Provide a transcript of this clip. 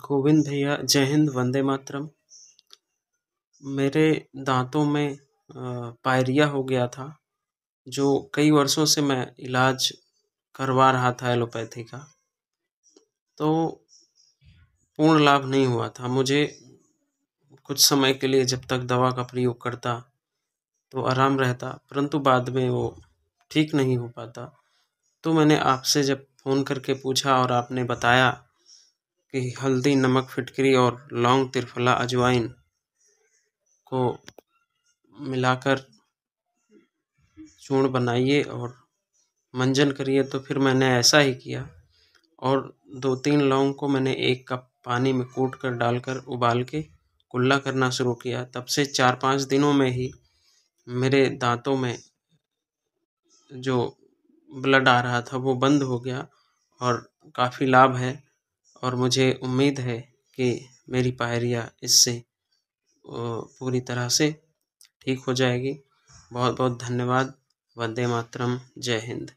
गोविंद भैया जय हिंद वंदे मातरम मेरे दांतों में पायरिया हो गया था जो कई वर्षों से मैं इलाज करवा रहा था एलोपैथी का तो पूर्ण लाभ नहीं हुआ था मुझे कुछ समय के लिए जब तक दवा का प्रयोग करता तो आराम रहता परंतु बाद में वो ठीक नहीं हो पाता तो मैंने आपसे जब फ़ोन करके पूछा और आपने बताया कि हल्दी नमक फिटकरी और लौंग त्रिफला अजवाइन को मिलाकर चूर्ण बनाइए और मंजन करिए तो फिर मैंने ऐसा ही किया और दो तीन लौंग को मैंने एक कप पानी में कूट कर डालकर उबाल के कुल्ला करना शुरू किया तब से चार पाँच दिनों में ही मेरे दांतों में जो ब्लड आ रहा था वो बंद हो गया और काफ़ी लाभ है और मुझे उम्मीद है कि मेरी पायरिया इससे पूरी तरह से ठीक हो जाएगी बहुत बहुत धन्यवाद वंदे मातरम जय हिंद